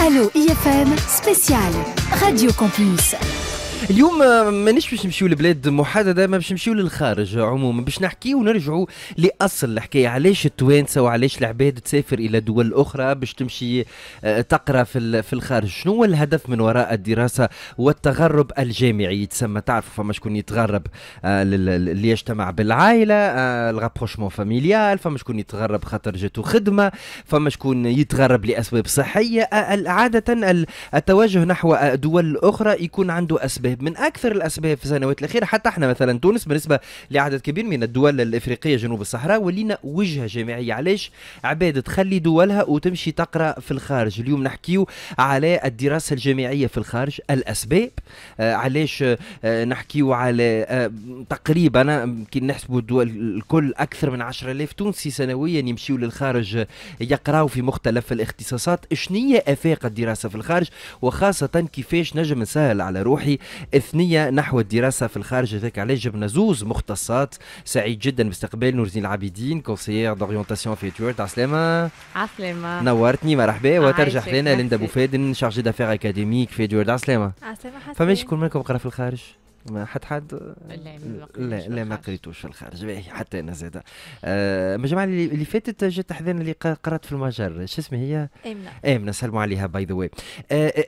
Allô IFM spécial Radio Campus. اليوم آه، مانيش باش نمشيو لبلاد محدده ما باش نمشيو للخارج عموما باش نحكيو ونرجعوا لاصل الحكايه علاش التوانسه وعلاش العباد تسافر الى دول اخرى باش تمشي آه، تقرا في في الخارج شنو هو الهدف من وراء الدراسه والتغرب الجامعي يتسمى تعرفوا فما شكون يتغرب آه، اللي يجتمع بالعائله الغابروشمون فاميليال فما شكون يتغرب خاطر جاتو خدمه فما شكون يتغرب لاسباب صحيه عاده التوجه نحو دول اخرى يكون عنده اسباب الاسباب من اكثر الاسباب في السنوات الاخيره حتى احنا مثلا تونس بالنسبه لعدد كبير من الدول الافريقيه جنوب الصحراء ولينا وجهه جامعيه علاش عباد تخلي دولها وتمشي تقرا في الخارج اليوم نحكيو على الدراسه الجامعيه في الخارج الاسباب آه علاش آه نحكيو على آه تقريبا كي نحسبوا الدول الكل اكثر من 10000 تونسي سنويا يمشيو للخارج يقراو في مختلف الاختصاصات شنو هي افاق الدراسه في الخارج وخاصه كيفاش نجم نسهل على روحي اثنيه نحو الدراسه في الخارج هذاك علاش جبنا زوز مختصات سعيد جدا باستقبال نور الدين العابدين كونسيير دورينتاسيون في تويتر تاع سلامه عسلامه نورتني مرحبا وترجح لنا ليندا بوفادن شارجي دافير اكاديميك في تويتر تاع سلامه فماش يكون منكم قرا في الخارج ما حد حد لا لا ما قريتوش في الخارج حتى انا زاد المجموعه آه، اللي فاتت جات حذانا اللي قرات في المجر شو اسمها هي؟ امنه امنه سلموا عليها باي ذا واي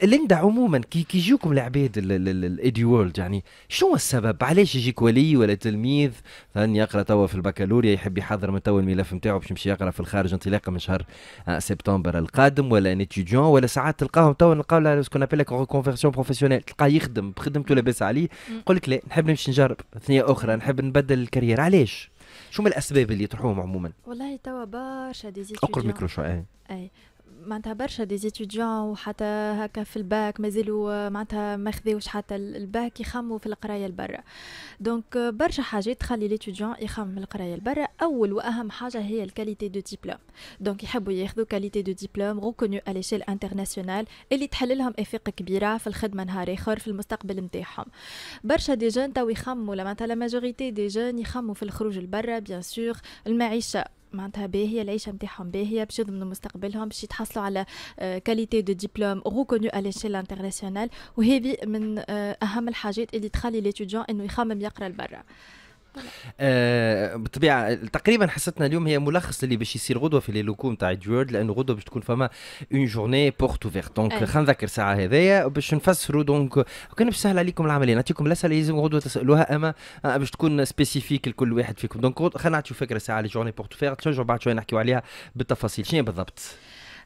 ليندا عموما كي يجيوكم العباد الايدي وورلد يعني شنو السبب؟ علاش يجيك ولي ولا تلميذ ثاني يقرا توا في البكالوريا يحب يحضر من توا الملف نتاعو باش يمشي يقرا في الخارج انطلاقا من شهر آه، سبتمبر القادم ولا ان اتيديون ولا ساعات تلقاهم توا نلقاو سكون ابيلك كونفيرسيون بروفيسيونيل تلقاه يخدم بخدمته لاباس عليه يقول لك لا نحب نمشي نجرب ثنيه اخرى نحب نبدل الكارير علاش شو من الاسباب اللي تروحوهم عموما والله توا برشا ديزيتيديون اقرب ميكرو شويه اي معناتها برشا دي زيتيديون وحتى هكا في الباك مازالوا آه، معناتها ما خذاوش حتى الباك يخموا في القرايه لبرا آه، دونك برشا حاجات تخلي ليتيديون يخمم في القرايه لبرا اول واهم حاجه هي الكاليتي دو ديبلوم دونك يحبوا ياخذوا كاليتي دو ديبلوم ريكونيو على شيل انترناسيونال اللي تحل لهم افاق كبيره في الخدمه نهار اخر في المستقبل نتاعهم برشا دي جون تو يخموا معناتها لا ماجوريتي دي جون يخموا في الخروج لبرا بيان سور المعيشه معناتها باهيه العيشه نتاعهم باهيه باش يضمنوا مستقبلهم باش يتحصلوا على كاليتي دو ديبلوم ريكونو على الشيل انترناسيونال وهذه من آه، اهم الحاجات اللي تخلي ليتيديون انه يخمم يقرا لبرا آه بالطبيعه تقريبا حصتنا اليوم هي ملخص اللي باش يصير غدوه في لي لوكو نتاع جورد لانه غدوه باش تكون فما اون جورني بورت اوفيرت دونك خلينا نذكر الساعه هذايا باش نفسروا دونك كان باش سهل عليكم العمليه نعطيكم الاسئله لازم غدوه تسالوها اما آه، باش تكون سبيسيفيك لكل واحد فيكم دونك خلينا نعطيو فكره ساعه لي جورني بورت اوفيرت تشجعوا بعد شويه نحكيو عليها بالتفاصيل شنو بالضبط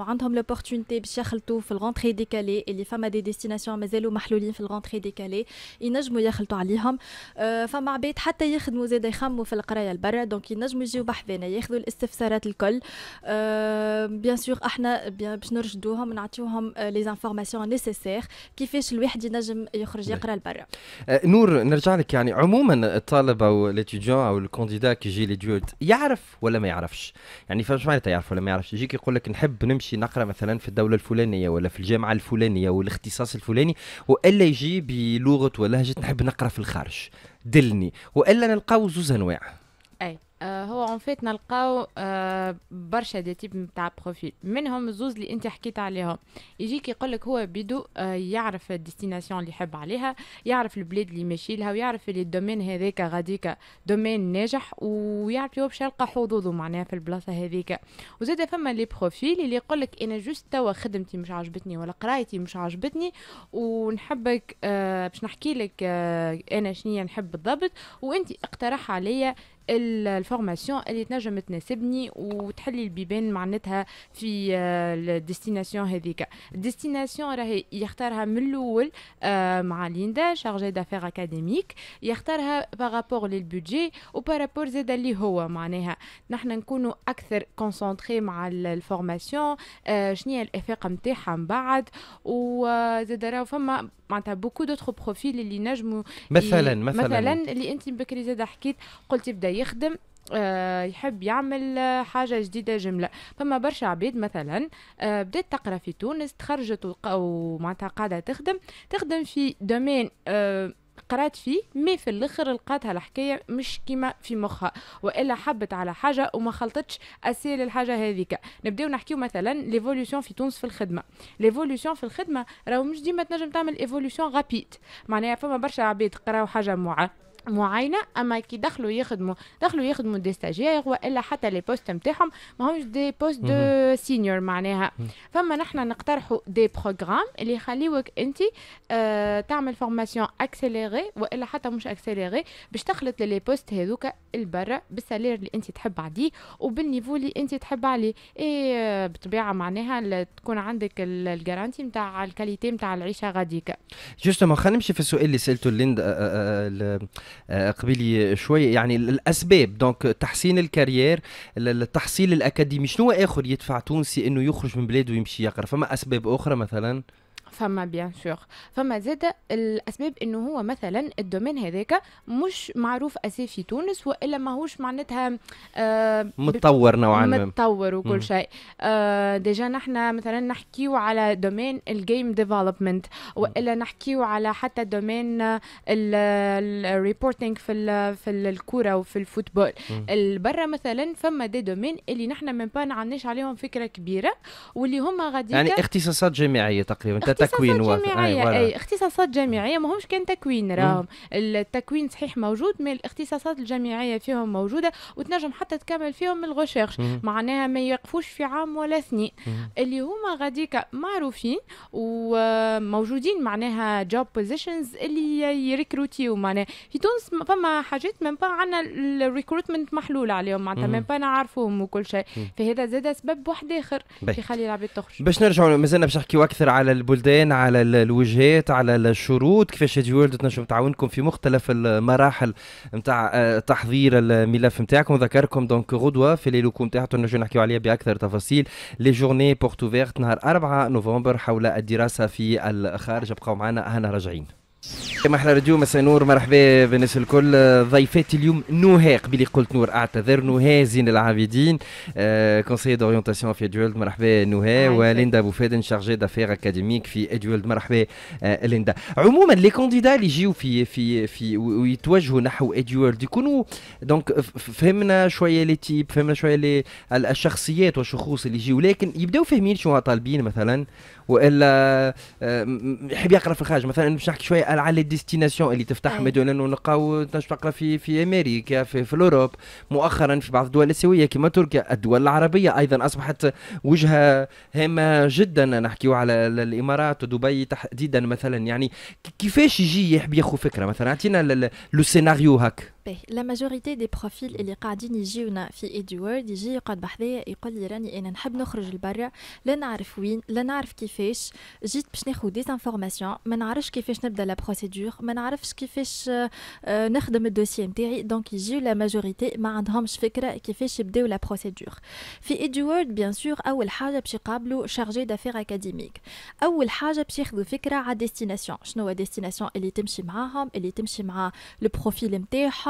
ينجموا عندهم لوبورتونيتي باش يخلطوا في الغونتري ديكالي اللي فما دي ديستيناسيون مازالوا محلولين في الغونتري ديكالي ينجموا يخلطوا عليهم آه، فما عباد حتى يخدموا زاد يخموا في القرايه لبرا دونك ينجموا يجيو بحذانا ياخذوا الاستفسارات الكل بيان آه، سور احنا باش نرشدوهم نعطيوهم لي زانفورماسيون نيسيسير كيفاش الواحد ينجم يخرج نعم. يقرا لبرا آه، نور نرجع لك يعني عموما الطالب او ليتيديون او الكونديدا كي يجي ديوت يعرف ولا ما يعرفش يعني فاش معناتها يعرف ولا ما يعرفش يجيك يقول لك نحب نمشي نمشي نقرا مثلا في الدوله الفلانيه ولا في الجامعه الفلانيه والاختصاص الفلاني والا يجي بلغه ولهجه نحب نقرا في الخارج دلني والا نلقاو زوز انواع اي آه، هو اون فيت نلقاو آه، برشا دي تيب نتاع بروفيل منهم زوز اللي انت حكيت عليهم يجيك يقول لك هو بيدو آه، يعرف الديستيناسيون اللي يحب عليها يعرف البلاد اللي ماشي لها ويعرف اللي الدومين هذاك غاديك دومين ناجح ويعرف هو باش يلقى حظوظه معناها في البلاصه هذيك وزاد فما لي بروفيل اللي يقول لك انا جوست توا خدمتي مش عجبتني ولا قرايتي مش عجبتني ونحبك باش نحكي لك انا شنو نحب بالضبط وانت اقترح عليا الفورماسيون اللي تنجم تناسبني وتحلي البيبان معناتها في آه، الديستيناسيون هذيك الديستيناسيون راهي يختارها من الاول آه، مع ليندا شارجي دافير اكاديميك يختارها بارابور للبودجي وبارابور زاد اللي هو معناها نحن نكونوا اكثر كونسونتري مع الفورماسيون آه، شنو هي الافاق نتاعها من بعد وزاد راهو فما معناتها بوكو دوتر بروفيل اللي نجموا مثلا مثلا مثلا اللي انت بكري زاده حكيت قلت يبدا يخدم آه، يحب يعمل آه، حاجه جديده جمله فما برشا عبيد مثلا آه، بدات تقرا في تونس تخرجت ومعناتها قاعده تخدم تخدم في دومين قرات فيه مي في الاخر لقاتها الحكايه مش كيما في مخها والا حبت على حاجه وما خلطتش اسي للحاجه هذيك نبداو نحكيو مثلا ليفوليوشن في تونس في الخدمه ليفوليوشن في الخدمه راهو مش ديما تنجم تعمل ايفوليوشن غابيت معناها فما برشا عباد قراو حاجه معه معينه اما كي دخلوا يخدموا دخلوا يخدموا دي ستاجير والا حتى لي بوست نتاعهم ماهمش دي بوست دو سينيور معناها فما نحنا نقترحوا دي بروغرام اللي يخليوك انت آه تعمل فورماسيون اكسيليري والا حتى مش اكسيليري باش تخلط لي بوست هذوك البرا بالسالير اللي انت تحب عليه وبالنيفو اللي انت تحب عليه اي آه، بطبيعه معناها تكون عندك الجارانتي نتاع الكاليتي نتاع العيشه غاديك جوستومون خلينا نمشي في السؤال اللي سالته ليندا آه، آه، آه، قبيلي شوي يعني الاسباب دونك تحسين الكارير التحصيل الاكاديمي شنو اخر يدفع تونسي انه يخرج من بلاده ويمشي يقرا فما اسباب اخرى مثلا فما بيان سور فما زاد الاسباب انه هو مثلا الدومين هذاك مش معروف اسي في تونس والا ماهوش معناتها آه متطور نوعا ما متطور وكل شيء آه ديجا نحن مثلا نحكيو على دومين الجيم ديفلوبمنت والا نحكيو على حتى دومين الريبورتينغ في الـ في الكره وفي الفوتبول برا مثلا فما دي دومين اللي نحن من ما عندناش عليهم فكره كبيره واللي هما غادي يعني اختصاصات جامعيه تقريبا تكوين اختصاصات جامعيه اي, أي. اختصاصات جامعيه ماهمش كان تكوين راهم التكوين صحيح موجود من الاختصاصات الجامعيه فيهم موجوده وتنجم حتى تكمل فيهم الغوشيرش معناها ما يقفوش في عام ولا اثنين اللي هما غاديك معروفين وموجودين معناها جوب بوزيشنز اللي يريكروتيو معناها في تونس فما حاجات من با عندنا الريكروتمنت محلول عليهم معناتها من با نعرفوهم وكل شيء فهذا زاد سبب واحد اخر يخلي العباد تخرج باش نرجعوا مازلنا باش نحكيو اكثر على البلدان البلدان على الوجهات على الشروط كيفاش هذه وورد تنجم تعاونكم في مختلف المراحل نتاع آه، تحضير الملف نتاعكم ذكركم دونك غدوه في ليلوكو نتاعته نجم نحكيو عليها باكثر تفاصيل لي جورني بورت اوفيرت نهار 4 نوفمبر حول الدراسه في الخارج ابقوا معنا هنا راجعين كما احنا راديو مساء نور مرحبا بالناس الكل ضيفات اليوم نوها قبل قلت نور اعتذر نوها زين العابدين كونسيي آه، دورينتاسيون في ادويلد مرحبا نوها وليندا بوفادن شارجي دافير اكاديميك في ادويلد مرحبا آه، ليندا عموما لي كونديدا اللي يجيو في في في ويتوجهوا نحو ادويلد يكونوا دونك فهمنا شويه لي تيب فهمنا شويه لي الشخصيات والشخوص اللي يجيو لكن يبداو فاهمين شنو طالبين مثلا والا آه، يحب يقرا في الخارج مثلا باش نحكي شويه على لي ديستيناسيون اللي تفتح مثلا تنجم تقرا في في امريكا في, في الاوروب مؤخرا في بعض الدول الاسيويه كما تركيا الدول العربيه ايضا اصبحت وجهه هامه جدا نحكيو على الامارات ودبي تحديدا مثلا يعني كيفاش يجي يحب ياخذ فكره مثلا اعطينا لو سيناريو هاك لا ماجوريتي دي بروفيل اللي قاعدين يجيونا في وورد يجي يقعد بحذايا يقول لي راني انا نحب نخرج لبرا لا نعرف وين لا نعرف كيفاش جيت باش ناخذ دي انفورماسيون ما نعرفش كيفاش نبدا لا بروسيدور ما نعرفش كيفاش آه، نخدم الدوسي نتاعي دونك يجيو لا ماجوريتي ما عندهمش فكره كيفاش يبداو لا بروسيدور في وورد بيان سور اول حاجه باش يقابلوا شارجي دافير اكاديميك اول حاجه باش ياخذوا فكره على ديستيناسيون شنو هو ديستيناسيون اللي تمشي معاهم اللي تمشي مع بروفيل نتاعهم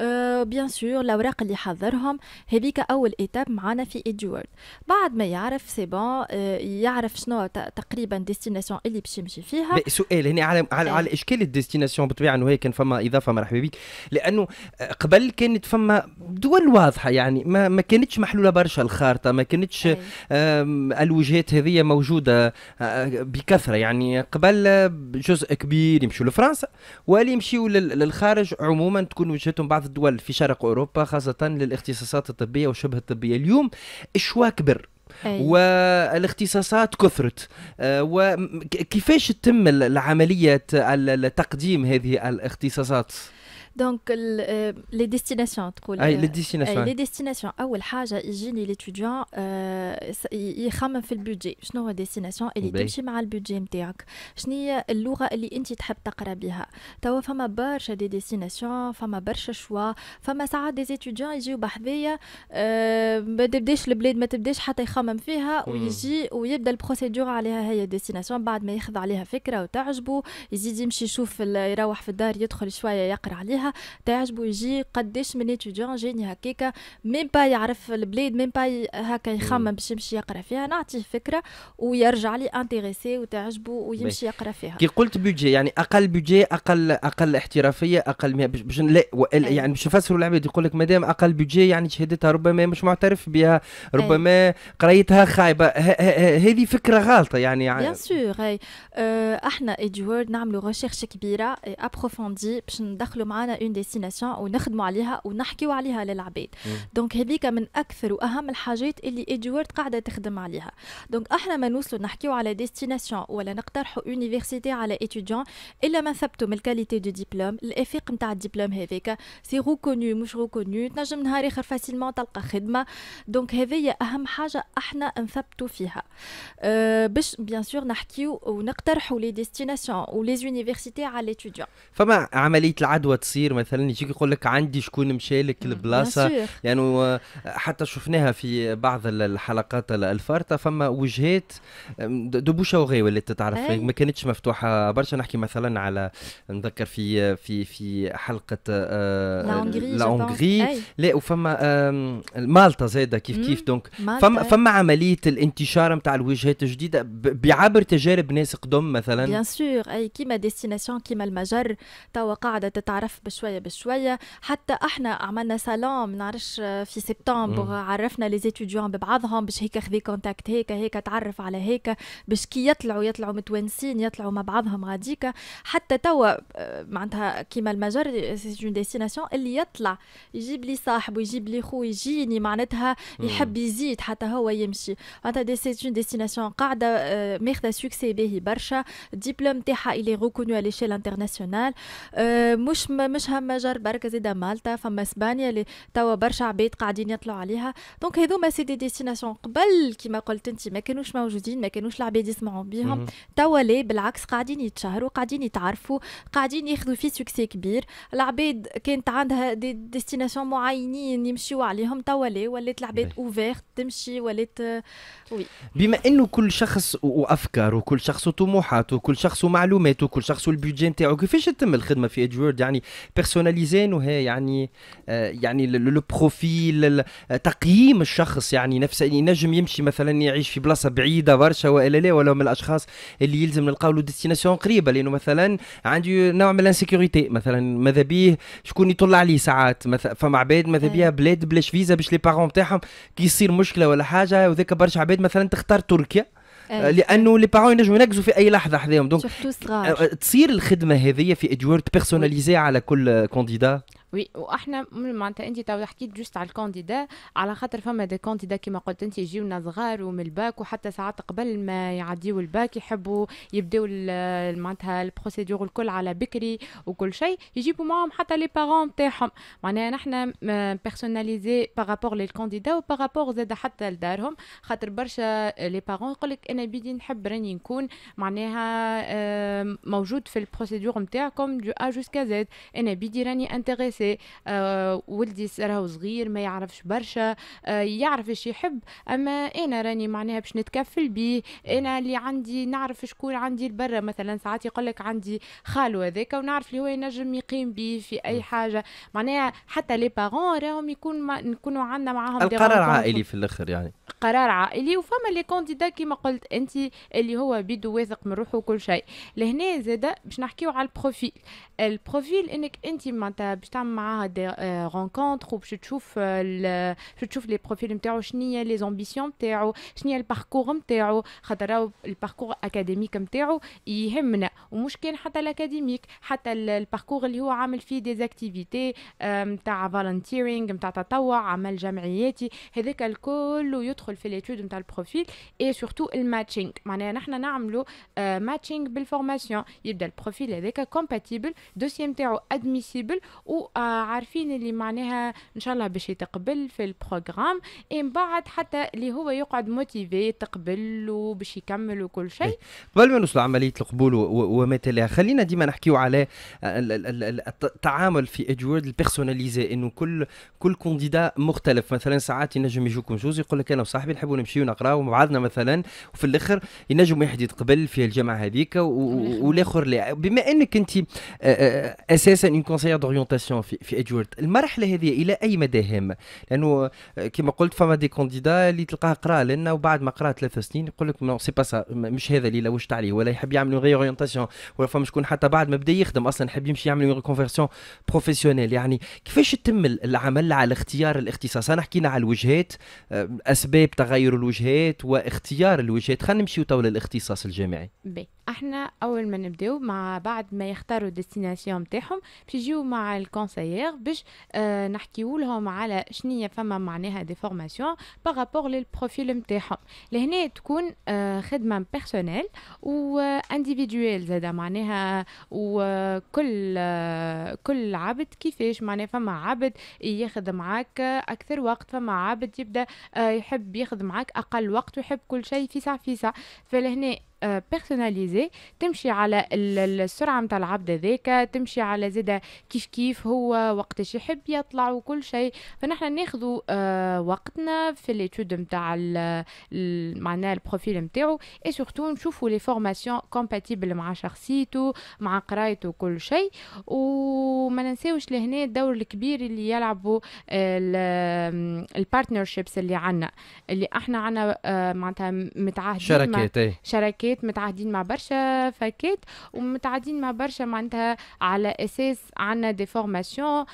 آه، بيان سور الاوراق اللي حضرهم هذيك اول ايتاب معانا في ادوارد بعد ما يعرف سي بون آه، يعرف شنو تقريبا ديستيناسيون اللي باش يمشي فيها سؤال هنا على على, إيه. على اشكال الديستيناسيون بطبيعه انه هي كان فما اضافه مرحبا بك لانه آه، قبل كانت فما دول واضحه يعني ما, ما كانتش محلوله برشا الخارطه ما كانتش إيه. الوجهات هذه موجوده بكثره يعني قبل جزء كبير يمشوا لفرنسا واللي يمشيوا للخارج عموما تكون وجهتهم بعض الدول في شرق أوروبا خاصة للاختصاصات الطبية وشبه الطبية اليوم الشوا كبر أي. والاختصاصات كثرت آه، وكيفاش تتم العملية تقديم هذه الاختصاصات؟ دونك لي ديستيناسيون تقول اي لي ديستيناسيون لي ديستيناسيون اول حاجه يجيني ليتيديون يخمم في البودجي شنو هو ديستيناسيون اللي تمشي مع البودجي نتاعك شنو هي اللغه اللي انت تحب تقرا بها توا فما برشا دي ديستيناسيون فما برشا شوا فما ساعات دي ستوديون يجيو بحذايا ما تبداش البلاد ما تبداش حتى يخمم فيها ويجي ويبدا البروسيدور عليها هي ديستيناسيون بعد ما ياخذ عليها فكره وتعجبه يزيد يمشي يشوف يروح في الدار يدخل شويه يقرا عليها عليها تعجبو يجي قداش من اتيديون جاني هكاكا ميم با يعرف البلاد ميم با هكا يخمم باش يمشي يقرا فيها نعطيه فكره ويرجع لي انتيريسي وتعجبو ويمشي يقرا فيها كي قلت بودجي يعني اقل بودجي اقل اقل احترافيه اقل باش لا يعني باش يفسروا العباد يقول لك مادام اقل بودجي يعني شهادتها ربما مش معترف بها ربما قرايتها خايبه هذه فكره غلطه يعني بيان أه، سور احنا ايدي وورد نعملوا ريشيرش كبيره ابروفوندي باش ندخلوا معانا عندنا اون ديستيناسيون ونخدموا عليها ونحكيوا عليها للعباد دونك هذيك من اكثر واهم الحاجات اللي ادوارد قاعده تخدم عليها دونك احنا ما نوصلوا نحكيوا على ديستيناسيون ولا نقترحوا يونيفرسيتي على اتيديون الا ما ثبتوا من الكاليتي دو ديبلوم الافاق نتاع الدبلوم هذاك سي ريكوني مش ريكوني تنجم نهار اخر فاسيلمون تلقى خدمه دونك هذه اهم حاجه احنا نثبتوا فيها أه باش بيان سور نحكيو ونقترحوا لي ديستيناسيون ولي زونيفرسيتي على ليتيديون فما عمليه العدوى تصير كتير مثلا يجيك يقول لك عندي شكون مشالك البلاصه يعني حتى شفناها في بعض الحلقات الفارطه فما وجهات دو بوشا ولات تتعرف ما كانتش مفتوحه برشا نحكي مثلا على نذكر في في في حلقه آه، لا هونغري لا وفما مالطا زاده كيف كيف دونك فما فما عمليه الانتشار نتاع الوجهات الجديده بعبر تجارب ناس قدم مثلا بيان سور اي كيما ديستيناسيون كيما المجر توا قاعده تتعرف بشويه بشويه حتى احنا عملنا سلام نعرفش في سبتمبر عرفنا لي زيتيديون ببعضهم باش هيك خذي كونتاكت هيك هيك تعرف على هيك باش كي يطلعوا يطلعوا متوانسين يطلعوا مع بعضهم غاديكا حتى توا آه، معناتها كيما المجر سي اون ديستيناسيون اللي يطلع يجيب لي صاحبه يجيب لي خو يجيني معناتها يحب يزيد حتى هو يمشي معناتها دي اون ديستيناسيون قاعده ماخذه سوكسي باهي برشا ديبلوم تاعها اللي ريكونو على ليشيل انترناسيونال مش مش مش همجر بركة زيد مالطا فما اسبانيا اللي توا برشا عباد قاعدين يطلعوا عليها دونك هذوما سي دي ديستيناسيون قبل كما قلت انت ما كانوش موجودين ما كانوش العباد يسمعوا بهم توا لي بالعكس قاعدين يتشهروا قاعدين يتعرفوا قاعدين ياخذوا في سكسي كبير العباد كانت عندها دي ديستيناسيون معينين يمشيوا عليهم توا لي ولات العباد اوفيرت تمشي ولات وي بما انه كل شخص وافكار وكل شخص وطموحات وكل شخص ومعلومات وكل شخص والبيدجي نتاعو كيفاش تتم الخدمه في ادجورد يعني بيرسوناليزين هي يعني يعني لو بروفيل تقييم الشخص يعني نفسه ينجم يمشي مثلا يعيش في بلاصه بعيده برشا والا لا ولا من الاشخاص اللي يلزم نلقاو له ديستيناسيون قريبه لانه مثلا عندي نوع من الانسيكوريتي مثلا ماذا بيه شكون يطلع عليه ساعات مثلا فما عباد ماذا إيه. بيها بلاد بلاش فيزا باش لي بارون تاعهم كي يصير مشكله ولا حاجه وذاك برشا عباد مثلا تختار تركيا آه، لانه لي بارون ينجموا ينقزوا في اي لحظه حذاهم دونك آه، تصير الخدمه هذه في ادوارد بيرسوناليزي على كل كونديدا وي واحنا معناتها انت تو حكيت جوست على الكانديدا على خاطر فما دي كانديدا كيما قلت انت يجيونا صغار ومن الباك وحتى ساعات قبل ما يعديو الباك يحبوا يبداو معناتها البروسيدور الكل على بكري وكل شيء يجيبوا معاهم حتى لي بارون تاعهم معناها نحنا بيرسوناليزي بارابور للكانديدا وبارابور زاد حتى لدارهم خاطر برشا لي بارون يقول لك انا بدي نحب راني نكون معناها موجود في البروسيدور نتاعكم دو ا جوسكا زاد انا بدي راني انتريس سي آه، ولدي راهو صغير ما يعرفش برشا آه، يعرف ايش يحب اما انا راني معناها باش نتكفل بيه انا اللي عندي نعرف شكون عندي البرة مثلا ساعات يقول لك عندي خالو هذاك ونعرف اللي هو ينجم يقيم بيه في اي حاجه معناها حتى لي بارون راهم يكون ما نكونوا عندنا معاهم القرار عائلي في الاخر يعني قرار عائلي وفما لي كونديدا كيما قلت انت اللي هو بيدو واثق من روحه وكل شيء لهنا زاده باش نحكيو على البروفيل البروفيل انك انت معناتها باش تعمل معاه دي رونكونتر وباش تشوف باش تشوف لي بروفيل نتاعو شنو هي لي زامبيسيون نتاعو شنو هي الباركور نتاعو خاطر الباركور اكاديميك نتاعو يهمنا ومش كان حتى الاكاديميك حتى الباركور اللي هو عامل فيه دي زاكتيفيتي نتاع فالنتيرينغ نتاع تطوع عمل جمعياتي هذاك الكل يدخل في ليتود نتاع البروفيل اي سورتو الماتشينغ معناها نحن نعملو ماتشينغ بالفورماسيون يبدا البروفيل هذاك كومباتيبل دوسي نتاعو ادميسيبل و آه، عارفين اللي معناها ان شاء الله باش يتقبل في البروغرام من بعد حتى اللي هو يقعد موتيفي تقبل وباش يكمل وكل شيء إيه. قبل ما نوصلوا عمليه القبول وما تلاها خلينا ديما نحكيو على التعامل في ادوارد البيرسوناليزي انه كل كل كونديدا مختلف مثلا ساعات ينجم يجوكم جوز يقول لك انا وصاحبي نحبوا نمشيو نقراو مع بعضنا مثلا وفي الاخر ينجم واحد يتقبل في الجامعه هذيك والاخر لا بما انك انت آه، آه، اساسا اون كونسيير دورينتاسيون في في ادجورد المرحله هذه الى اي مدى هامه لانه آه، كما قلت فما دي كونديدا اللي تلقاه قرا لنا وبعد ما قرا ثلاث سنين يقول لك نو سي با مش هذا اللي لوجت عليه ولا يحب يعمل غي اورينتاسيون ولا فما شكون حتى بعد ما بدا يخدم اصلا يحب يمشي يعمل ريكونفيرسيون بروفيسيونيل يعني كيفاش تم العمل على اختيار الاختصاص انا حكينا على الوجهات آه، اسباب تغير الوجهات واختيار الوجهات خلينا نمشيو تو للاختصاص الجامعي بي. احنا اول ما نبداو مع بعد ما يختاروا الديستيناسيون نتاعهم باش يجيو مع الكونسيير باش اه نحكيو لهم على شنو فما معناها دي فورماسيون بارابور للبروفيل نتاعهم لهنا تكون اه خدمه بيرسونيل انديفيديوال زاد معناها وكل آه،, اه كل عبد كيفاش معناها فما عبد ياخذ معاك اكثر وقت فما عبد يبدا آه، يحب ياخذ معاك اقل وقت ويحب كل شيء في ساعه في ساعه فلهنا بيرسوناليزي آه، تمشي على السرعه نتاع العبد هذاك تمشي على زاده كيف كيف هو وقتاش يحب يطلع وكل شيء فنحن ناخذوا آه، وقتنا في ليتود نتاع معناها البروفيل نتاعو اي سورتو نشوفوا لي فورماسيون كومباتيبل مع شخصيته مع قرايته وكل شيء وما ننساوش لهنا الدور الكبير اللي يلعبوا البارتنرشيبس اللي عندنا اللي احنا عندنا آه، معناتها متعهدين شراكات إيه. شراكات فكات متعهدين مع برشا فكات ومتعهدين مع برشا معناتها على اساس عندنا دي فورماسيون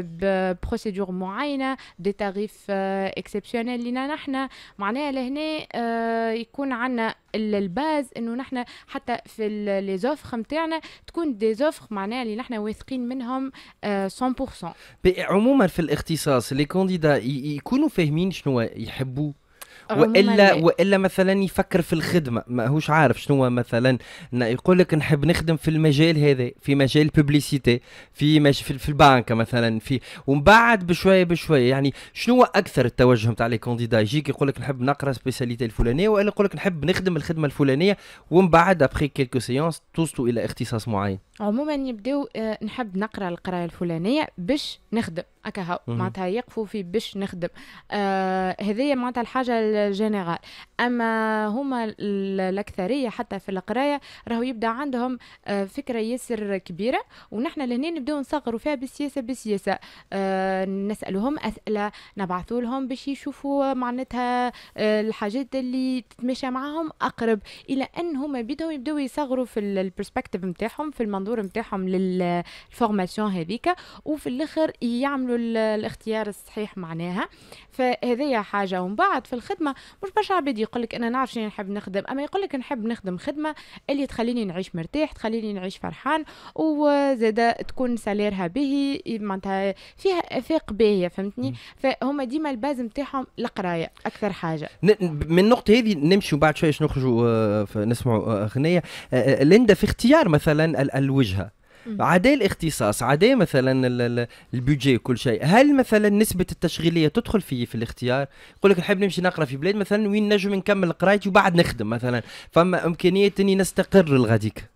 بروسيدور معينه دي تاريف اكسبسيونيل لينا نحنا معناها لهنا آه، يكون عندنا الباز انه نحن حتى في لي زوفر نتاعنا تكون دي زوفر معناها اللي نحن واثقين منهم 100% آه، عموما في الاختصاص لي كونديدا يكونوا فاهمين شنو يحبوا والا والا مثلا يفكر في الخدمه ما هوش عارف شنو مثلا يقول لك نحب نخدم في المجال هذا في مجال بوبليسيتي في مج... في البنك مثلا في ومن بعد بشويه بشويه يعني شنو اكثر التوجه نتاع لي كونديدا يجيك يقول لك نحب نقرا سبيساليتي الفلانيه والا يقول لك نحب نخدم الخدمه الفلانيه ومن بعد ابخي كيلكو سيونس توصلوا الى اختصاص معين عموما يبداو آه، نحب نقرا القرايه الفلانيه باش نخدم اكاها معناتها يقفوا في باش نخدم آه هذه معناتها الحاجه الجينيرال اما هما الاكثريه حتى في القرايه راهو يبدا عندهم آه فكره ياسر كبيره ونحن لهنا نبداو نصغروا فيها بالسياسه بالسياسه آه نسالوهم اسئله نبعثوا لهم باش يشوفوا معناتها آه الحاجات اللي تتماشى معاهم اقرب الى ان هما بدهم يبداو يصغروا في البرسبكتيف نتاعهم في المنظور نتاعهم للفورماسيون هذيك وفي الاخر يعملوا الاختيار الصحيح معناها فهذه حاجه ومن بعد في الخدمه مش برشا عباد يقول لك انا نعرف شنو نحب نخدم اما يقول لك نحب نخدم خدمه اللي تخليني نعيش مرتاح تخليني نعيش فرحان وزاده تكون ساليرها به معناتها فيها افاق باهيه فهمتني فهم ديما الباز نتاعهم القرايه اكثر حاجه من النقطه هذه نمشي بعد شويه نخرجوا آه، نسمعوا آه، اغنيه آه، ليندا في اختيار مثلا الوجهه عادي الاختصاص عادي مثلا البيجي وكل شيء هل مثلا نسبه التشغيليه تدخل في في الاختيار يقول لك نحب نمشي نقرا في بلاد مثلا وين نجم نكمل قرايتي وبعد نخدم مثلا فما امكانيه اني نستقر لغاديك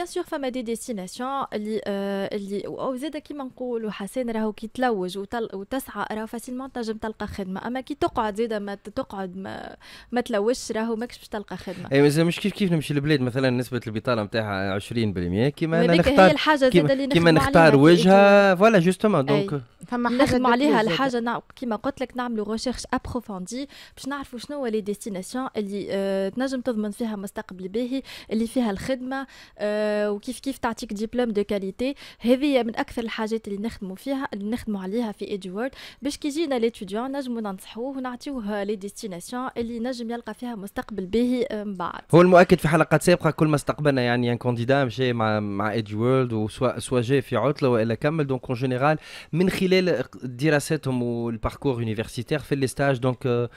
بيان سور فما دي ديستيناسيون اللي آه، اللي او كيما نقولوا حسين راهو كي تلوج وتسعى راهو فاسيلمون تنجم تلقى خدمه اما كي تقعد زيد ما تقعد ما, ما تلوجش راهو ماكش باش تلقى خدمه اي أيوة، مازال مش كيف كيف نمشي للبلاد مثلا نسبه البطاله نتاعها 20% كيما نختار هي الحاجه زاد اللي كيما نختار وجهه فوالا جوستومون دونك euh، فما حاجه نخدموا عليها الحاجه نعم، كيما قلت لك نعملوا ريشيرش ابروفوندي باش نعرفوا شنو لي ديستيناسيون اللي آه، تنجم تضمن فيها مستقبل باهي اللي فيها الخدمه آه وكيف كيف تعطيك ديبلوم دو كاليتي هذه من اكثر الحاجات اللي نخدموا فيها اللي نخدموا عليها في وورد باش كي يجينا ليتيديون نجموا ننصحوه ونعطيوه لي ديستيناسيون اللي نجم يلقى فيها مستقبل به آه، من بعد هو المؤكد في حلقات سابقه كل ما استقبلنا يعني ان كانديدا مشى مع مع وورد وسوا سوا جاي في عطله والا كمل دونك اون جينيرال من خلال دراساتهم والباركور يونيفرسيتير في لي ستاج دونك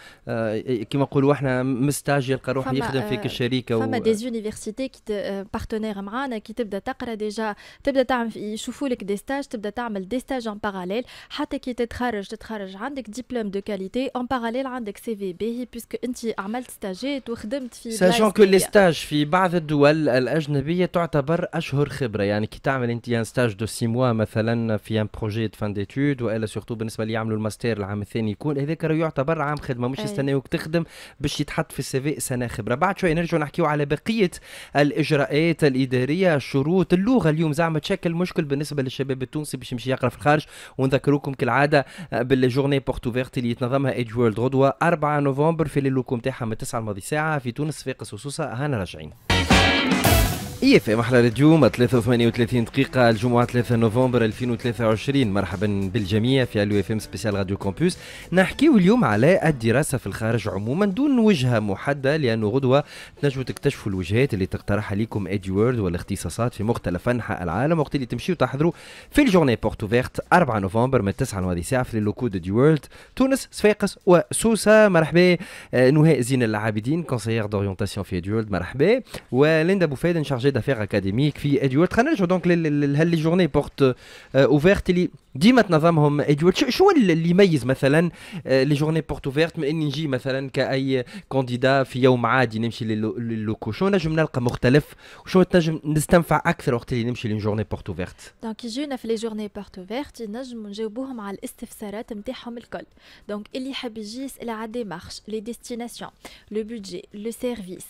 كيما نقولوا احنا من ستاج يلقى روحه يخدم فيك آه، الشركه فما و... دي يونيفرسيتي كي بارتنير معاه معنا كي تبدا تقرا ديجا تبدا تعمل يشوفوا لك دي ستاج تبدا تعمل دي ستاج ان باراليل حتى كي تتخرج تتخرج عندك ديبلوم دو كاليتي ان باراليل عندك سي في باهي بيسكو انت عملت ستاجات وخدمت في ساجون كو لي ستاج في بعض الدول الاجنبيه تعتبر اشهر خبره يعني كي تعمل انت ان ستاج دو سي موا مثلا في ان بروجي فان ديتود والا سورتو بالنسبه اللي يعملوا الماستر العام الثاني يكون هذاك راه يعتبر عام خدمه مش يستناوك تخدم باش يتحط في السي في سنه خبره بعد شويه نرجعوا نحكيو على بقيه الاجراءات الاداريه هذه شروط اللغه اليوم زعما تشكل مشكل بالنسبه للشباب التونسي باش يمشي يقرا في الخارج ونذكروكم كالعاده بالجورني بورت اوفيرت اللي يتنظمها ايدج وورلد غدوه 4 نوفمبر في اللوكو نتاعها من 9 الماضي ساعه في تونس في وسوسه هانا راجعين اف ام احلى نجوم 38 دقيقة الجمعة 3 نوفمبر 2023 مرحبا بالجميع في الو اف ام سبيسيال راديو كومبوس نحكيو اليوم على الدراسة في الخارج عموما دون وجهة محددة لأنه غدوة تنجموا تكتشفوا الوجهات اللي تقترحها لكم وورد والاختصاصات في مختلف أنحاء العالم وقت اللي تمشيو تحضروا في الجورني بورت اوفيرت 4 نوفمبر من 9 لهذه ساعة في اللوكو دي وورد تونس صفاقس وسوسة مرحبا آه، نهاء زين العابدين كونسيير دوريونتاسيون في وورد مرحبا وليندا بوفيد شارجي d'affaires académiques في ادوارد خلينا نرجعوا دونك لهاللي جورني بورت اوفيرت اللي ديما تنظمهم ادوارد شو اللي يميز مثلا لي جورني بورت اوفيرت من اني نجي مثلا كاي كونديدا في يوم عادي نمشي للوكو شو نجم نلقى مختلف وشو نجم نستنفع اكثر وقت اللي نمشي لجورني بورت اوفيرت دونك يجونا في لي جورني بورت اوفيرت نجم نجاوبوهم على الاستفسارات نتاعهم الكل دونك اللي يحب يجي يسال على ديمارش لي ديستيناسيون لو بودجي لو سيرفيس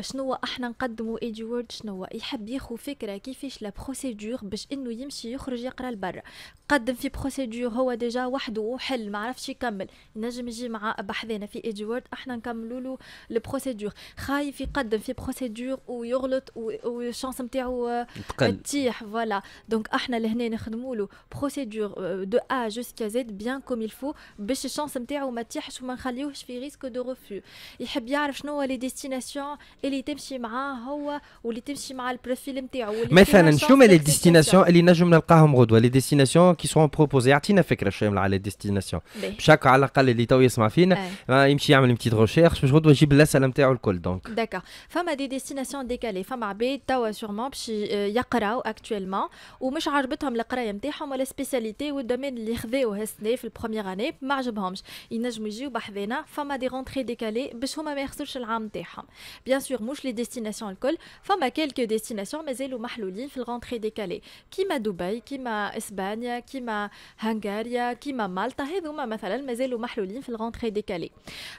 شنو احنا نقدموا ايدي وورد شنو هو يحب ياخو فكره كيفاش لا بروسيدور باش انه يمشي يخرج يقرا لبرا قدم في بروسيدور هو ديجا وحده وحل ما عرفش يكمل نجم يجي مع بحذانا في ادوارد احنا نكملوا له البروسيدور خايف يقدم في بروسيدور ويغلط والشانس نتاعو تطيح فوالا دونك احنا لهنا نخدموا له بروسيدور دو ا جوسكا زد بيان كوم الفو باش الشانس نتاعو ما تطيحش وما نخليوهش في ريسك دو ريفو يحب يعرف شنو هو لي ديستيناسيون اللي تمشي معاه هو واللي تمشي يمشي مع البروفيل نتاعو مثلا شو هما لي ديستيناسيون اللي نجم نلقاهم غدوه لي ديستيناسيون كي سون بروبوزي يعطينا فكره شويه على لي ديستيناسيون بشاك على الاقل اللي تو يسمع فينا آه. آه، يمشي يعمل بتيت ريشيرش باش غدوه يجيب الاسئله نتاعو الكل دونك داكا فما دي ديستيناسيون ديكالي فما عباد توا سيغمون باش آه، يقراو اكتويلمون ومش عجبتهم القرايه نتاعهم ولا سبيساليتي والدومين اللي خذاوه هالسنه في البروميير اني ما عجبهمش ينجموا يجيو بحذانا فما دي رونتري ديكالي باش هما ما يخسروش العام نتاعهم بيان سور مش لي ديستيناسيون الكل فما كان quelques destinations مازالوا محلولين في الغونتري ديكالي كيما دبي كيما اسبانيا كيما هنغاريا كيما مالطا هذوما مثلا مازالوا محلولين في الغونتري ديكالي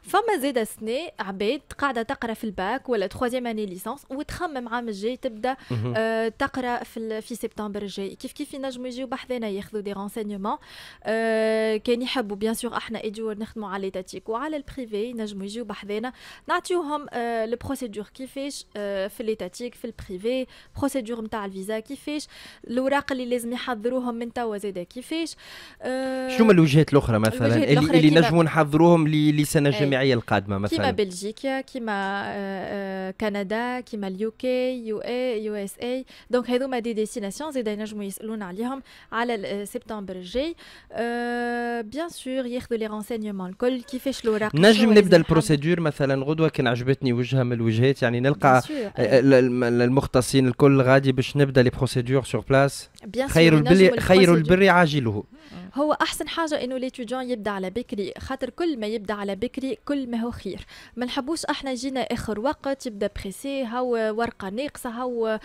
فما زادا سنة عباد قاعده تقرا في الباك ولا تخوازيام اني ليسونس وتخمم عام الجاي تبدا آه تقرا في في سبتمبر الجاي كيف كيف ينجموا يجيو بحذانا ياخذوا دي رونسينيومون آه كان يحبوا بيان سور احنا اجوا نخدموا على ليتاتيك وعلى البريفي ينجموا يجيو بحذانا نعطيوهم آه البروسيدور كيفاش آه في ليتاتيك في بريفي بروسيدور نتاع الفيزا كيفاش الاوراق اللي لازم يحضروهم من توا زاده كيفاش أه شنو الوجهات الاخرى مثلا الوجهات اللي, اللي نجموا نحضروهم للسنه الجامعيه إيه. القادمه مثلا كيما بلجيكا كيما آه، آه، كندا كيما اليوكي يو اي يو اس اي دونك هذوما دي ديستيناسيون زاده ينجموا يسالونا عليهم على آه، سبتمبر الجاي بيان سور ياخذوا لي رونسينيومون الكل كيفاش الاوراق نجم نبدا البروسيدور مثلا غدوه كان عجبتني وجهه من الوجهات يعني نلقى المختصين الكل غادي باش نبدا لي بروسيدور سور بلاس خير البري خير البري عاجله هو احسن حاجه انه ليتيديون يبدا على بكري خاطر كل ما يبدا على بكري كل ما هو خير ما نحبوش احنا جينا اخر وقت يبدا بريسي هاو ورقه ناقصه هاو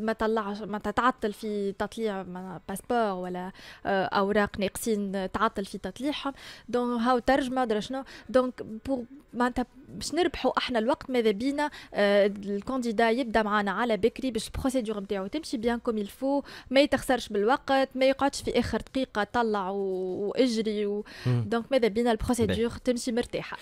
ما طلعش ما تتعطل في تطليع باسبور ولا آه، اوراق ناقصين تعطل في تطليعهم دونك هاو ترجمه درا شنو دونك بور معناتها باش نربحوا احنا الوقت ماذا بينا الكونديدا آه، الكانديدا يبدا معنا على بكري باش البروسيدور نتاعو تمشي بيان كوم الفو ما يتخسرش بالوقت ما يقعدش في اخر دقيقه طلع واجري و... دونك ماذا بينا البروسيدور تمشي مرتاحه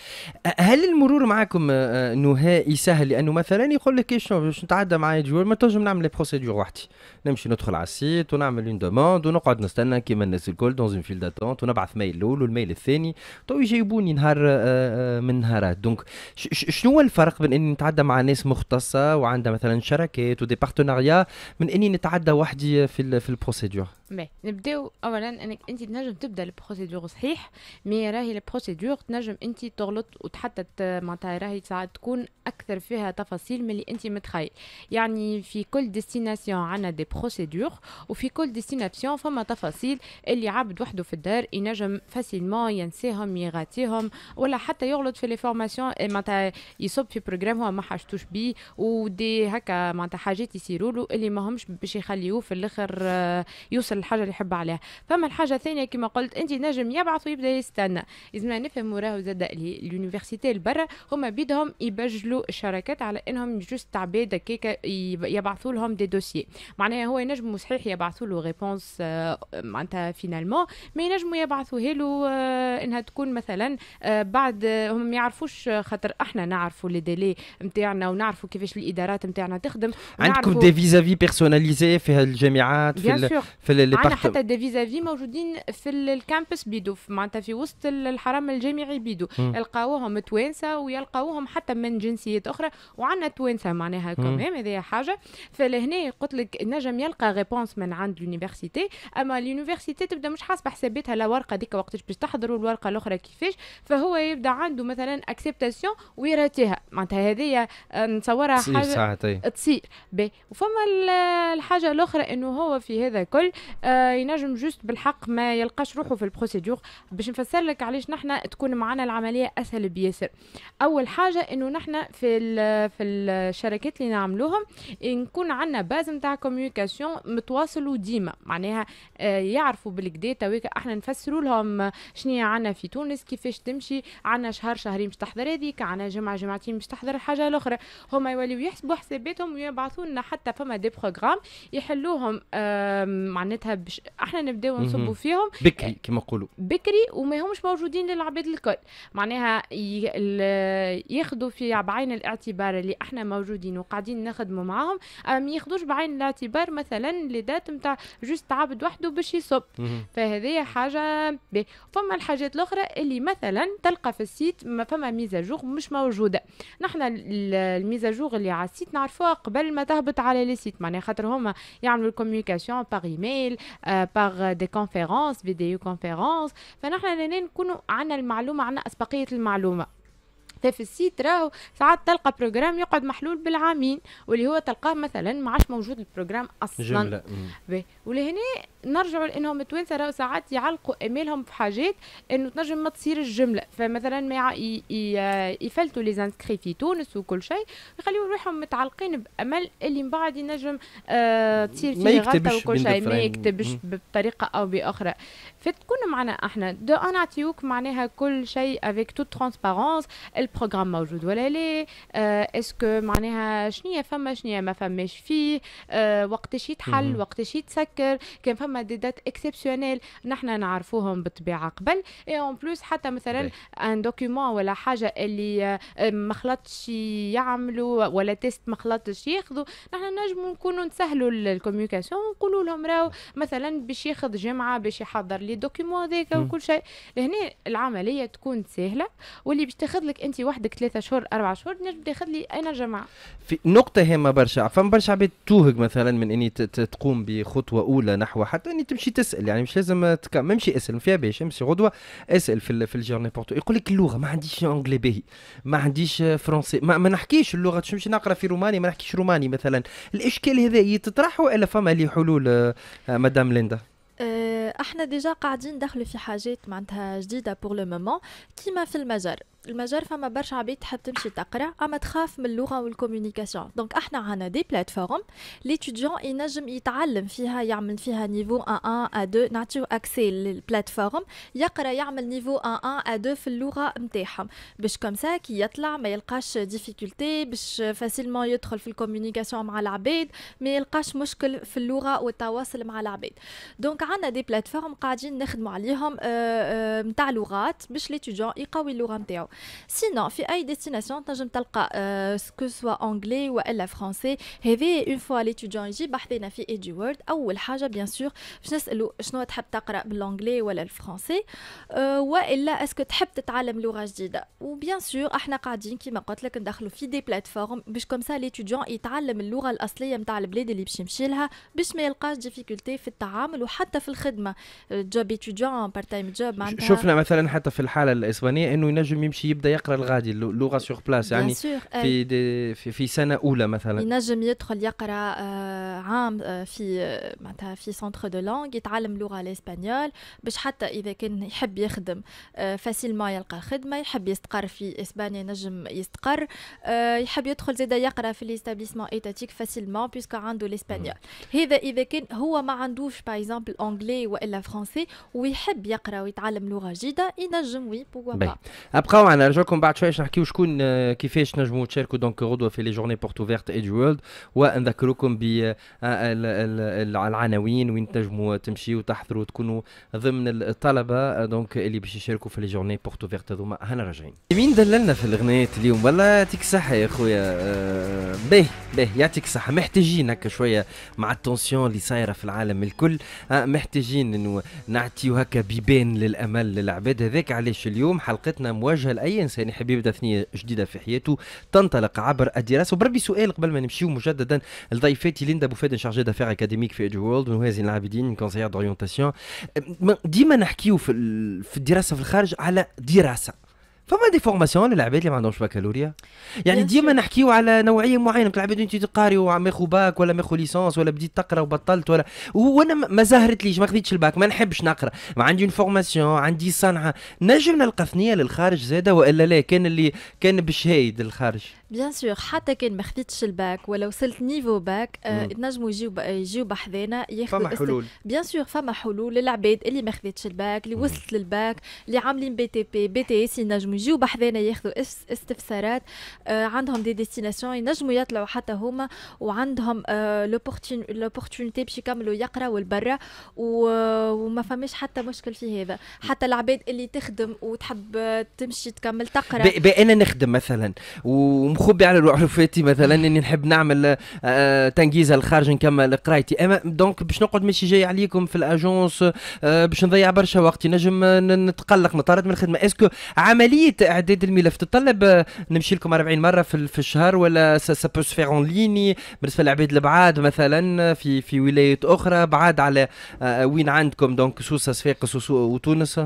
هل المرور معاكم آه، نهائي سهل لانه مثلا يقول لك شنو باش نتعدى معايا جوار ما تنجم نعمل لي بروسيدور وحدي نمشي ندخل على السيت ونعمل اون دوموند ونقعد نستنى كيما الناس الكل دون اون فيل داتونت ونبعث ميل الاول والميل الثاني تو يجيبوني نهار آه، من نهار المهارات دونك شنو هو الفرق بين اني نتعدى مع ناس مختصه وعندها مثلا شركات ودي بارتناريا من اني نتعدى وحدي في في البروسيدور مي نبداو اولا انك انت تنجم تبدا البروسيدور صحيح مي راهي البروسيدور تنجم انت تغلط وتحتى معناتها راهي ساعات تكون اكثر فيها تفاصيل من اللي انت متخيل يعني في كل ديستيناسيون عندنا دي بروسيدور وفي كل ديستيناسيون فما تفاصيل اللي عبد وحده في الدار ينجم فاسيلمون ينساهم يغاتيهم ولا حتى يغلط في لي فورماسيون معناتها يصب في بروجرام هو ما حاجتوش بيه ودي هكا معناتها حاجات يصيروا له اللي ماهمش باش يخليوه في الاخر يوصل للحاجه اللي يحب عليها فما الحاجه الثانيه كما قلت انت نجم يبعث ويبدا يستنى لازم نفهم وراه زاد اليونيفرسيتي برا هما بيدهم يبجلوا الشركات على انهم جوست عباد هكاك يبعثوا لهم دي دوسيي معناها هو ينجم صحيح يبعثوا له ريبونس معناتها فينالمون ما ينجموا يبعثوها له انها تكون مثلا بعد هم يعرفوا نعرفوش خاطر احنا نعرفوا لي ديلي نتاعنا ونعرفوا كيفاش الادارات نتاعنا تخدم عندكم دي فيزافي بيرسوناليزي في الجامعات في ال... في ال... عندنا حتى دي فيزافي موجودين في الكامبس بيدو معناتها في وسط الحرم الجامعي بيدو يلقاوهم توانسه ويلقاوهم حتى من جنسيات اخرى وعندنا توانسه معناها كمان هذه حاجه فلهنا قلت لك نجم يلقى ريبونس من عند لونيفرسيتي اما لونيفرسيتي تبدا مش حاسبه حساباتها لا ورقه ديك وقتاش باش تحضر والورقه الاخرى كيفاش فهو يبدا عنده مثلا اكسبتاسيون ويراتيها معناتها هذه آه، نتصورها حاجه تصير بي وفما الحاجه الاخرى انه هو في هذا الكل آه، ينجم جوست بالحق ما يلقاش روحه في البروسيدور باش نفسر لك علاش نحن تكون معنا العمليه اسهل بياسر اول حاجه انه نحن في في الشركات اللي نعملوهم نكون عندنا باز نتاع كوميونيكاسيون متواصلوا ديما معناها آه، يعرفوا يعرفوا بالكدا احنا نفسروا لهم شنو عندنا في تونس كيفاش تمشي عندنا شهر شهرين تحضر هذيك عنا جمعه جمعتين مش تحضر الحاجه الاخرى هما يوليو يحسبوا حساباتهم ويبعثوا لنا حتى فما دي بروغرام يحلوهم معناتها باش احنا نبداو نصبوا فيهم بكري كما نقولوا بكري وما همش موجودين للعباد الكل معناها ياخذوا في بعين الاعتبار اللي احنا موجودين وقاعدين نخدموا معاهم ما ياخذوش بعين الاعتبار مثلا لي دات نتاع جوست عبد وحده باش يصب فهذه حاجه بي. فما الحاجات الاخرى اللي مثلا تلقى في السيت ما فما ميزا ميزاجور مش موجوده نحن الميزاجور اللي على السيت نعرفوها قبل ما تهبط على لي سيت معناها خاطر هما يعملوا الكوميونيكاسيون باغ ايميل باغ دي كونفيرونس فيديو كونفيرونس فنحن لنا نكونوا عندنا المعلومه عندنا اسبقيه المعلومه في السيت راهو ساعات تلقى بروجرام يقعد محلول بالعامين واللي هو تلقاه مثلا ما عادش موجود البروجرام اصلا جملة. ولهنا نرجعوا لانهم التوانسه راهو ساعات يعلقوا امالهم في حاجات انه تنجم ما تصير الجمله فمثلا ما يفلتوا لي زانسكري في تونس وكل شيء يخليوا روحهم متعلقين بامل اللي من بعد ينجم آه تصير فيه غلطه وكل شيء ما يكتبش بطريقه او باخرى فتكون معنا احنا دو انا تيوك معناها كل شيء افيك توت ترونسبارونس البروغرام موجود ولا لا آه اسكو معناها شنيا فما شنيا ما فماش فيه آه وقتاش يتحل وقتاش يتسكر كان فما فما دي دات اكسبسيونيل نحن نعرفوهم بالطبيعه قبل اي اون بلوس حتى مثلا ان دوكيومون ولا حاجه اللي آه، ما خلطش يعملوا ولا تيست ما خلطش ياخذوا نحن نجموا نكونوا نسهلوا الكوميونيكاسيون ونقولوا لهم راهو مثلا باش ياخذ جمعه باش يحضر لي دوكيومون هذاك وكل شيء لهنا العمليه تكون سهله واللي باش تاخذ لك انت وحدك ثلاثة شهور اربع شهور نجم تاخذ لي أنا جمعه في نقطة هامة برشا فما برشا عباد توهق مثلا من أني تقوم بخطوة أولى نحو حتى حتى اني تمشي تسال يعني مش لازم تك... ما مشي اسال ما فيها باش امشي غدوه اسال في, ال... في الجورني بورتو يقول لك اللغه ما عنديش انجلي باهي ما عنديش فرونسي ما, ما نحكيش اللغه تمشي نقرا في روماني ما نحكيش روماني مثلا الاشكال هذا يتطرح والا فما لي حلول آه، مدام ليندا آه، احنا ديجا قاعدين ندخلوا في حاجات معناتها جديده بور لو مومون كيما في المجر المجال فما برشا عبيد تحب تمشي تقرا اما تخاف من اللغه والكوميونيكاسيون دونك احنا عندنا دي بلاتفورم ليتيديون ينجم يتعلم فيها يعمل فيها نيفو 1 1 2 نعطيو اكسي للبلاتفورم يقرا يعمل نيفو 1 1 2 في اللغه نتاعهم باش كوم سا كي يطلع ما يلقاش ديفيكولتي باش فاسيلمون يدخل في الكوميونيكاسيون مع العبيد ما يلقاش مشكل في اللغه والتواصل مع العبيد دونك عندنا دي بلاتفورم قاعدين نخدموا عليهم نتاع آه، آه، لغات باش ليتيديون يقوي اللغه نتاعو sinon في اي ديستيناسيون تنجم تلقى سكو سوا انجلي والا فرونسي هذه اون فوا ليتيديون يجي بحثنا في اي وورد اول حاجه بيان سور باش نسالو شنو تحب تقرا بالانجلي ولا الفرنسي euh, والا اسكو تحب تتعلم لغه جديده وبيان سور احنا قاعدين كيما قلت لك ندخلو في دي بلاتفورم باش كوم سا ليتيديون يتعلم اللغه الاصليه نتاع البلاد اللي باش يمشي لها باش ما يلقاش ديفيكولتي في التعامل وحتى في الخدمه جوب ايتيديون بارت تايم جوب معناتها شفنا مثلا حتى في الحاله الاسبانيه انه ينجم يمشي يبدا يقرا الغادي اللغه سور بلاس يعني في, دي في في سنه اولى مثلا ينجم يدخل يقرا آه، عام آه، في آه، معناتها في سنتر دو لونغ يتعلم لغه الاسبانيول باش حتى اذا كان يحب يخدم فاسيلمون يلقى خدمه يحب يستقر في اسبانيا ينجم يستقر يحب يدخل زيدا يقرا في ليستابليسمون ايتاتيك فاسيلمون بيسكو عنده الاسبانيول هذا اذا كان هو ما عندوش باغ اكزومبل انجلي والا فرونسي ويحب يقرا ويتعلم لغه جديده ينجم وي بوكو با ابقاو طبعا نرجع لكم بعد شويه باش نحكيو شكون كيفاش نجموا تشاركوا دونك غدوه في لي جورني بورت اوفيرت ايدج وورلد ونذكركم العناوين وين تنجموا تمشيو وتحضروا تكونوا ضمن الطلبه دونك اللي باش يشاركوا في لي جورني بورت اوفيرت هذوما هنا راجعين مين دللنا في الغنيات اليوم والله يعطيك الصحه يا خويا باهي باهي يعطيك الصحه محتاجين هكا شويه مع التونسيون اللي صايره في العالم الكل محتاجين انه نعطيو هكا بيبان للامل للعباد هذاك علاش اليوم حلقتنا موجهه بل اي انسان يحب يبدا ثنيه جديده في حياته تنطلق عبر الدراسه وبربي سؤال قبل ما نمشيو مجددا لضيفاتي ليندا بوفاد شارجي دافير اكاديميك في ايدج وورلد ونوازن العابدين كونسيير دوريونتاسيون ديما نحكيو في الدراسه في الخارج على دراسه فما دي فورماسيون للعباد اللي ما عندهمش بكالوريا يعني ديما نحكيو على نوعيه معينه العباد انت تقاري وماخو باك ولا ماخو ليسونس ولا بديت تقرا وبطلت ولا وانا ما ليش ما خديتش الباك ما نحبش نقرا ما عندي فورماسيون عندي صنعه نجم نلقى ثنيه للخارج زاده والا لا كان اللي كان بالشهايد الخارج بيان سور حتى كان ما خديتش الباك ولا وصلت نيفو باك تنجموا آه، يجيو يجيو بحذانا ياخذوا فما حلول بيان سور فما حلول للعباد اللي ما خديتش الباك اللي وصلت للباك اللي عاملين بي تي بي بي تي اس ينجموا يجيو بحذانا ياخذوا استفسارات آه عندهم دي ديستيناسيون ينجموا يطلعوا حتى هما وعندهم لوبورتونيتي آه، باش يكملوا يقراوا لبرا وما فماش حتى مشكل في هذا حتى العباد اللي تخدم وتحب تمشي تكمل تقرا بأنا نخدم مثلا و مخبي على روحي مثلا اني نحب نعمل آه، آه، تنجيزه للخارج نكمل قرايتي اما دونك باش نقعد ماشي جاي عليكم في الاجونس آه، باش نضيع برشا وقتي نجم نتقلق نطرد من الخدمه اسكو عمليه اعداد الملف تتطلب نمشي لكم 40 مره في, في الشهر ولا سا بو سفير اون ليني بالنسبه للعباد البعاد مثلا في في ولايات اخرى بعاد على وين عندكم دونك سوسه صفاقس وتونس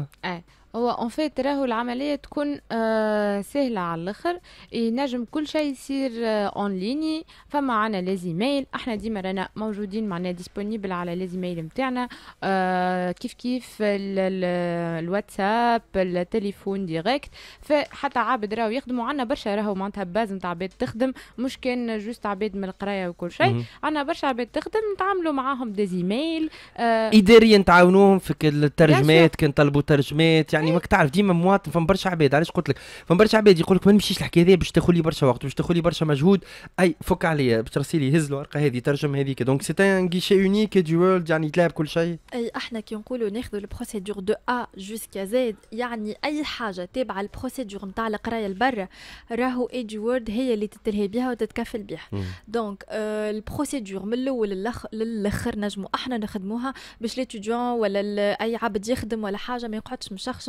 هو اون فيت راهو العمليه تكون آه، سهله على الاخر ينجم كل شيء يصير اون آه، ليني فما عنا ليزيميل احنا ديما رانا موجودين معنا ديسپونيبل على ليزيميل نتاعنا آه، كيف كيف الواتساب التليفون ديريكت فحتى عابد راهو يخدموا عنا برشا راهو معناتها باز نتاع عباد تخدم مش كان جوست عباد من القرايه وكل شيء عندنا برشا عباد تخدم نتعاملوا معاهم ديزيميل اداريا تعاونوهم في الترجمات كان طلبوا ترجمات يعني يعني ماك تعرف ديما مواطن فم برشا عباد علاش قلت لك فم برشا عباد يقول لك ما نمشيش الحكايه هذه باش تاخذ لي برشا وقت باش تاخذ لي برشا مجهود اي فك عليا باش ترسل لي هز الورقه هذه ترجم هذيك دونك سي ان غيشي يونيك دي وورلد يعني تلعب كل شيء اي احنا كي نقولوا ناخذوا البروسيدور دو ا جوسكا زيد يعني اي حاجه تابعه البروسيدور نتاع القرايه لبرا راهو ايدي وورلد هي اللي تتلهي بها وتتكفل بها دونك آه، البروسيدور من الاول للاخر نجموا احنا نخدموها باش ليتيديون ولا اي عبد يخدم ولا حاجه ما يقعدش مشخش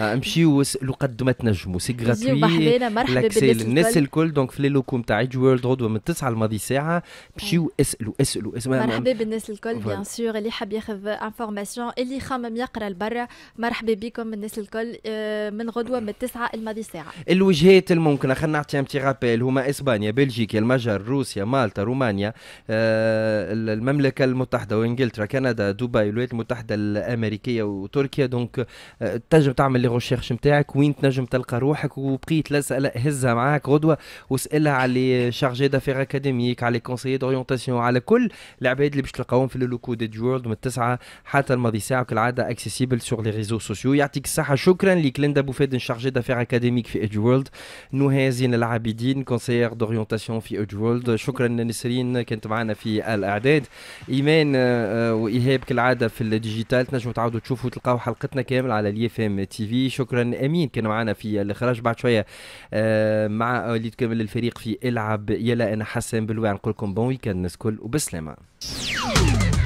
امشيو واسالوا قد ما تنجموا سي غراتوي لاكسي للناس الكل دونك في لي لوكو نتاع ايج وورلد غدوه من 9 الماضي ساعه مشيو آه. اسالوا اسالوا اسمعوا مرحبا بالناس الكل بيان سور اللي حاب ياخذ انفورماسيون اللي خمم يقرا لبرا مرحبا بكم الناس الكل آه، من غدوه من 9 الماضي ساعه الوجهات الممكنه خلينا نعطي امتي غابيل هما اسبانيا بلجيكا المجر روسيا مالطا رومانيا آه، المملكه المتحده وانجلترا كندا دبي الولايات المتحده الامريكيه وتركيا دونك تنجم تعمل الغوشيرش نتاعك وين تنجم تلقى روحك وبقيت لازال هزها معاك غدوه واسالها على شارجي دافير اكاديميك على كونسيي دورينتاسيون على كل العباد اللي باش تلقاهم في لوكو دي جورد من التسعه حتى الماضي ساعه كالعاده اكسيسيبل سور لي ريزو سوسيو يعطيك الصحه شكرا لك لندا بوفيد شارجي دافير اكاديميك في ايدج وورلد نهازين العابدين كونسيير دورينتاسيون في ايدج وورلد شكرا نسرين كانت معنا في الاعداد ايمان آه، آه، وايهاب كالعاده في الديجيتال تنجموا تعاودوا تشوفوا تلقاو حلقتنا كامل على اليفام ام تي في لي شكرا امين كان معنا في الاخراج بعد شويه آه، مع وليد كامل الفريق في العب يلا انا حسن بالوعي نقول لكم بون ويكند الكل وبسلامه